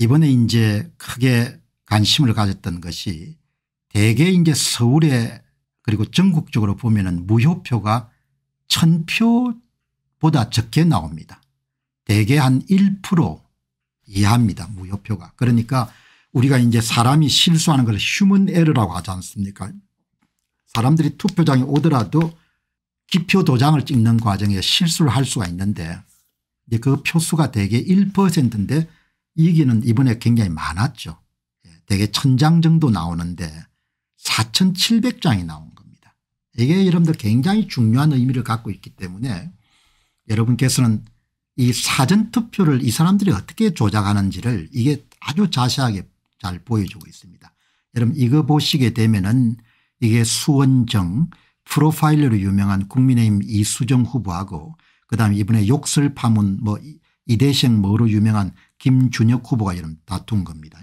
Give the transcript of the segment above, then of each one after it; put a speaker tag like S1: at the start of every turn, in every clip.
S1: 이번에 이제 크게 관심을 가졌던 것이 대개 이제 서울에 그리고 전국적으로 보면은 무효표가 천표보다 적게 나옵니다. 대개 한 1% 이하입니다. 무효표가. 그러니까 우리가 이제 사람이 실수하는 걸 휴먼 에러라고 하지 않습니까 사람들이 투표장에 오더라도 기표 도장을 찍는 과정에 실수를 할 수가 있는데 이제 그 표수가 대개 1%인데 이기는 이번에 굉장히 많았죠. 예, 대개 천장 정도 나오는데 4700장이 나온 겁니다. 이게 여러분들 굉장히 중요한 의미를 갖고 있기 때문에 여러분께서는 이 사전투표를 이 사람들이 어떻게 조작하는지를 이게 아주 자세하게 잘 보여주고 있습니다. 여러분 이거 보시게 되면은 이게 수원정 프로파일러로 유명한 국민의힘 이수정 후보하고 그다음에 이번에 욕설 파문 뭐 이대생 뭐로 유명한 김준혁 후보가 이름 다툰 겁니다.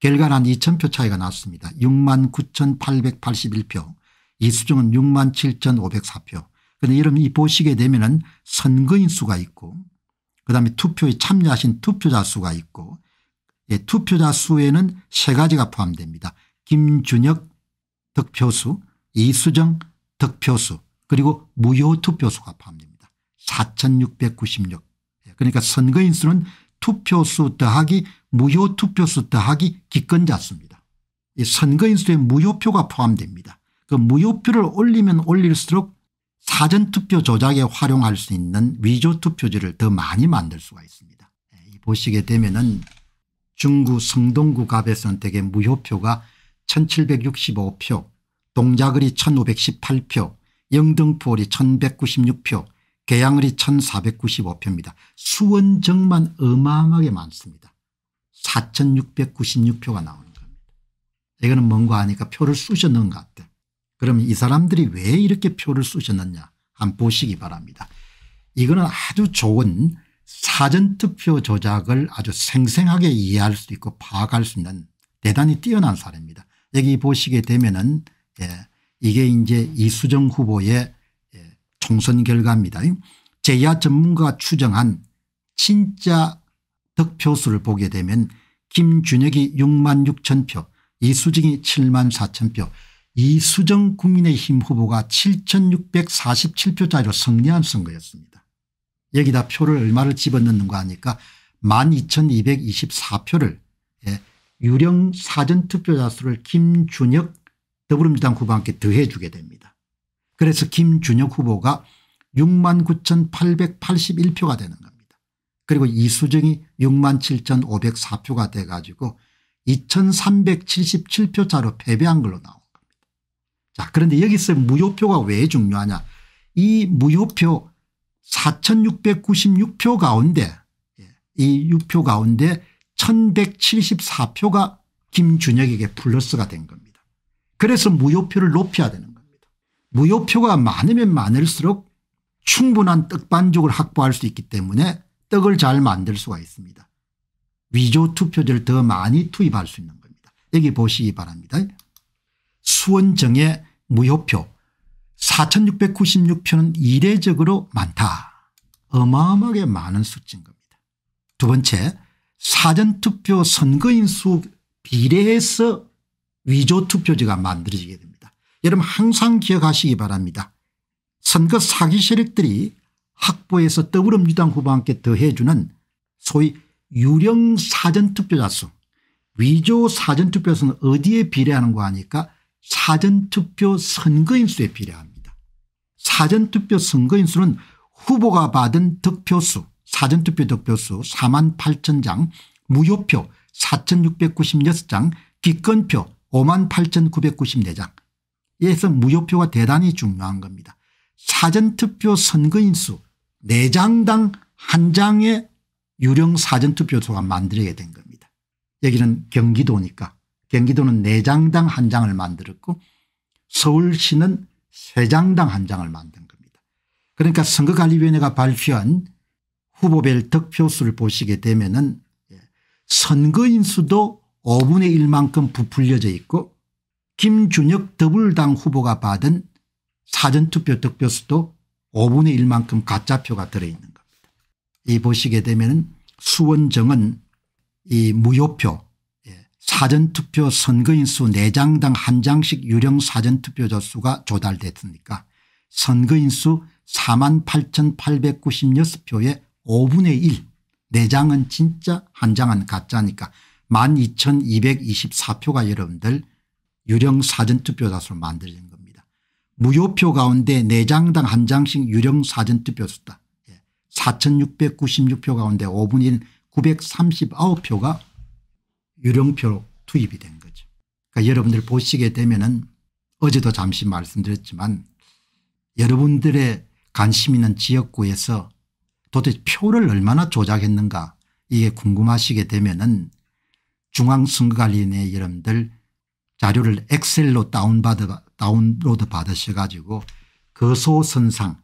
S1: 결과는 2 0표 차이가 났습니다. 6만 9,881표 이수정은 6만 7,504표 그런데 여러이 보시게 되면 은 선거인 수가 있고 그다음에 투표에 참여하신 투표자 수가 있고 예, 투표자 수에는 세 가지가 포함됩니다. 김준혁 득표수 이수정 득표수 그리고 무효 투표수가 포함됩니다. 4696 예, 그러니까 선거인 수는 투표수 더하기 무효 투표수 더하기 기권자수입니다. 이 선거인수에 무효표가 포함됩니다. 그 무효표를 올리면 올릴수록 사전투표 조작에 활용할 수 있는 위조투표지를 더 많이 만들 수가 있습니다. 예, 보시게 되면 은 중구 성동구 갑의 선택의 무효표가 1765표 동자을이 1518표 영등포리 1196표 개양을이 1495표입니다. 수원정만 어마어마하게 많습니다. 4696표가 나오는 겁니다. 이거는 뭔가 하니까 표를 쑤셨는 것 같아요. 그러면이 사람들이 왜 이렇게 표를 쑤셨느냐 한번 보시기 바랍니다. 이거는 아주 좋은 사전투표 조작을 아주 생생하게 이해할 수 있고 파악할 수 있는 대단히 뛰어난 사례입니다. 여기 보시게 되면은 예, 이게 이제 이수정 후보의 총선 결과입니다. 제야 전문가가 추정한 진짜 득표수를 보게 되면 김준혁이 6만 6천 표 이수정이 7만 4천 표 이수정 국민의힘 후보가 7647표짜리로 승리한 선거였습니다. 여기다 표를 얼마를 집어넣는가 하니까 12224표를 예, 유령 사전투표자 수를 김준혁 더불어민주당 후보와 함께 더해 주게 됩니다. 그래서 김준혁 후보가 6만 9881표가 되는 겁니다. 그리고 이수정이 6만 7504표가 돼 가지고 2377표 차로 패배한 걸로 나온 겁니다. 자 그런데 여기서 무효표가 왜 중요하냐 이 무효표 4696표 가운데 예, 이 6표 가운데 1174표가 김준혁에게 플러스가 된 겁니다. 그래서 무효표를 높여야 되는 무효표가 많으면 많을수록 충분한 떡 반죽을 확보할 수 있기 때문에 떡을 잘 만들 수가 있습니다. 위조 투표제를 더 많이 투입할 수 있는 겁니다. 여기 보시기 바랍니다. 수원정의 무효표 4696표는 이례적으로 많다. 어마어마하게 많은 수치인 겁니다. 두 번째 사전투표 선거인수 비례해서 위조투표제가 만들어지게 됩니다. 여러분 항상 기억하시기 바랍니다. 선거 사기 세력들이 학부에서 더불어민주당 후보와 함께 더해주는 소위 유령 사전투표자 수 위조 사전투표 수는 어디에 비례하는 거 아니까 사전투표 선거인 수에 비례합니다. 사전투표 선거인 수는 후보가 받은 득표수 사전투표 득표수 4만 8천 장 무효표 4,696장 기권표 5만 8,994장 에서 무효표가 대단히 중요한 겁니다. 사전투표 선거인수 4장당 1장의 유령 사전투표소가 만들어야 된 겁니다. 여기는 경기도니까 경기도는 4장당 1장을 만들었고 서울시는 3장당 1장을 만든 겁니다. 그러니까 선거관리위원회가 발표한 후보별 득표수를 보시게 되면 은 예, 선거인수도 5분의 1만큼 부풀려져 있고 김준혁 더불당 후보가 받은 사전투표 득표수도 5분의 1만큼 가짜표가 들어있는 겁니다. 이 보시게 되면 수원정은 이 무효표 예, 사전투표 선거인 수 4장당 1장씩 유령 사전투표자 수가 조달됐으니까 선거인 수 4만 8,896표의 5분의 1 4장은 진짜 1장은 가짜니까 12,224표가 여러분들 유령 사전투표자수로 만들어진 겁니다. 무효표 가운데 4장당 1장씩 유령 사전투표수다. 4696표 예. 가운데 5분인 939표가 유령표 투입이 된 거죠. 그러니까 여러분들 보시게 되면 은 어제도 잠시 말씀드렸지만 여러분들의 관심 있는 지역구에서 도대체 표를 얼마나 조작했는가 이게 궁금하시게 되면 은중앙선거관리위원 여러분들 자료를 엑셀로 다운받아 다운로드 받으셔 가지고 거소선상 그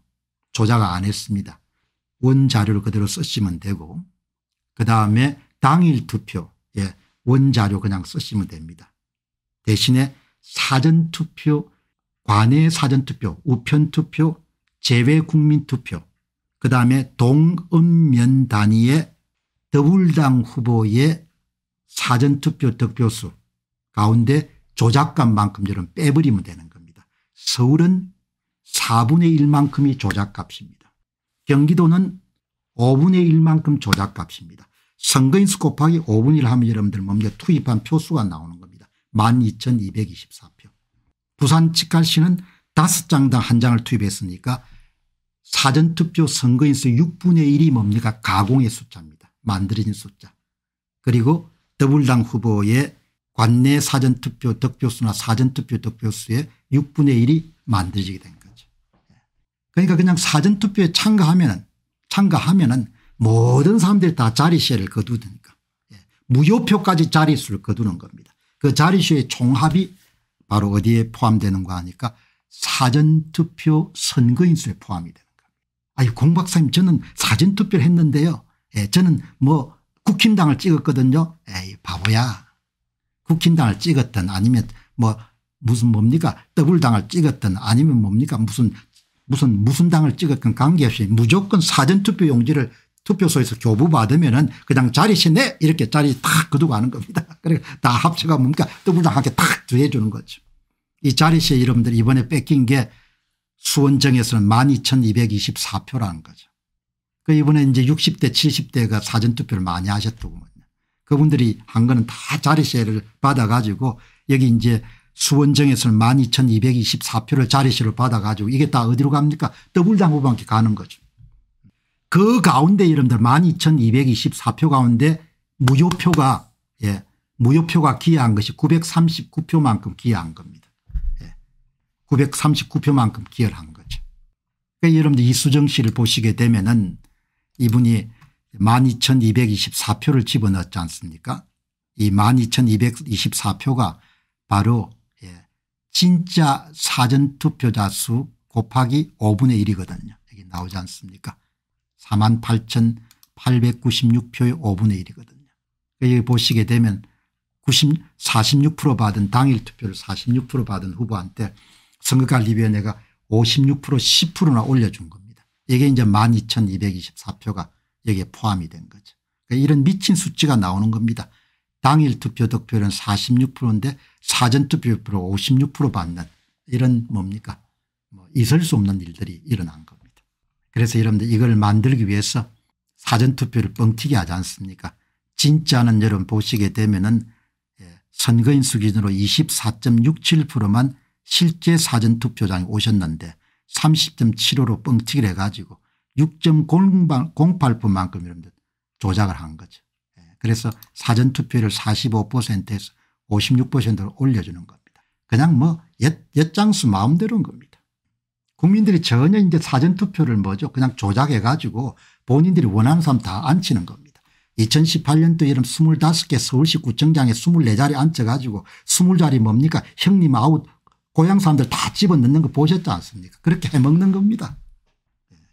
S1: 조작 안 했습니다. 원자료를 그대로 쓰시면 되고 그다음에 당일 투표 예, 원자료 그냥 쓰시면 됩니다. 대신에 사전투표 관외 사전투표 우편투표 제외 국민투표 그다음에 동읍면 단위의 더불당 후보의 사전투표 득표수 가운데 조작값만큼 저는 빼버리면 되는 겁니다. 서울은 4분의 1만큼이 조작값입니다. 경기도는 5분의 1만큼 조작값입니다. 선거인수 곱하기 5분의 1 하면 여러분들 몸에 투입한 표수가 나오는 겁니다. 12,224표. 부산 직갈시는 5장당 1장을 투입했으니까 사전투표 선거인수 6분의 1이 뭡니까 가공의 숫자입니다. 만들어진 숫자. 그리고 더블당 후보의 관내 사전투표 득표수나 사전투표 득표수의 6분의 1이 만들어지게 된 거죠. 그러니까 그냥 사전투표에 참가하면참가하면 모든 사람들이 다 자리시를 거두니까 예, 무효표까지 자리수를 거두는 겁니다. 그 자리수의 총합이 바로 어디에 포함되는가 하니까 사전투표 선거인수에 포함이 되는 겁니다. 아유 공 박사님 저는 사전투표를 했는데요. 예, 저는 뭐 국힘당을 찍었거든요. 에이 바보야. 국힘당을 찍었든 아니면 뭐 무슨 뭡니까 더블당을 찍었든 아니면 뭡니까 무슨 무슨 무슨 당을 찍었건 관계없이 무조건 사전투표 용지를 투표소에서 교부받으면 은 그냥 자리신내 이렇게 자리 탁 거두고 하는 겁니다. 그리고까다 합쳐가 뭡니까 더블당 함께 탁 두해주는 거죠. 이 자리시 여러분들 이번에 뺏긴 게 수원정에서는 12,224표라는 거죠. 그 이번에 이제 60대 70대가 사전투표를 많이 하셨더군요. 그분들이 한 거는 다 자리세를 받아가지고 여기 이제 수원정에서는 12,224표를 자리세를 받아가지고 이게 다 어디로 갑니까 더블당 후보한테 가는 거죠. 그 가운데 이름들 12,224표 가운데 무효표가 예 무효표가 기여한 것이 939표만큼 기여한 겁니다. 예 939표만큼 기여한 를 거죠. 그러니까 여러분들 이수정 씨를 보시게 되면은 이분이 12,224표를 집어넣지 었 않습니까 이 12,224표가 바로 예, 진짜 사전투표자 수 곱하기 5분의 1이거든요. 여기 나오지 않습니까 48,896표의 5분의 1이거든요. 여기 보시게 되면 90, 46% 받은 당일 투표를 46% 받은 후보한테 선거관리위원회가 56% 10%나 올려준 겁니다. 이게 이제 12,224표가 여기에 포함이 된 거죠. 그러니까 이런 미친 수치가 나오는 겁니다. 당일 투표 득표율은 46%인데 사전투표율로 56% 받는 이런 뭡니까 뭐 있을 수 없는 일들이 일어난 겁니다. 그래서 여러분들 이걸 만들기 위해서 사전투표를 뻥튀기 하지 않습니까 진짜는 여러분 보시게 되면 은 예, 선거인 수준으로 24.67%만 실제 사전투표장에 오셨는데 30.75로 뻥튀기를 해가지고 6.08%만큼 조작을 한 거죠. 예, 그래서 사전투표를 45%에서 56%로 올려주는 겁니다. 그냥 뭐 엿, 엿장수 마음대로인 겁니다. 국민들이 전혀 이제 사전투표를 뭐죠 그냥 조작해 가지고 본인들이 원하는 사람 다 앉히는 겁니다. 2018년도 여름 25개 서울시 구청장에 24자리 앉혀가지고 20자리 뭡니까 형님 아웃 고향 사람들 다 집어넣는 거 보셨지 않습니까 그렇게 해먹는 겁니다.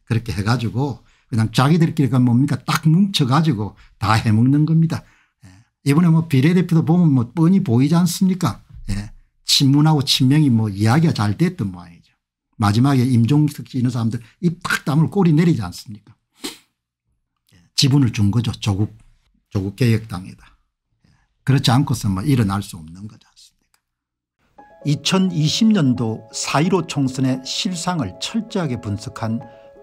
S1: 그렇게 해가지고 그냥 자기들끼리 가 뭡니까 딱 뭉쳐가지고 다 해먹는 겁니다. 예. 이번에 뭐 비례대표도 보면 뭐 뻔히 보이지 않습니까? 예. 친문하고 친명이 뭐 이야기가 잘 됐던 모양이죠. 마지막에 임종석 씨 이런 사람들 입팍 담을 꼬리 내리지 않습니까? 예. 지분을 준 거죠. 조국, 조국개혁당이다. 예. 그렇지 않고서 뭐 일어날 수 없는 거지 2020년도 4.15 총선의 실상을 철저하게 분석한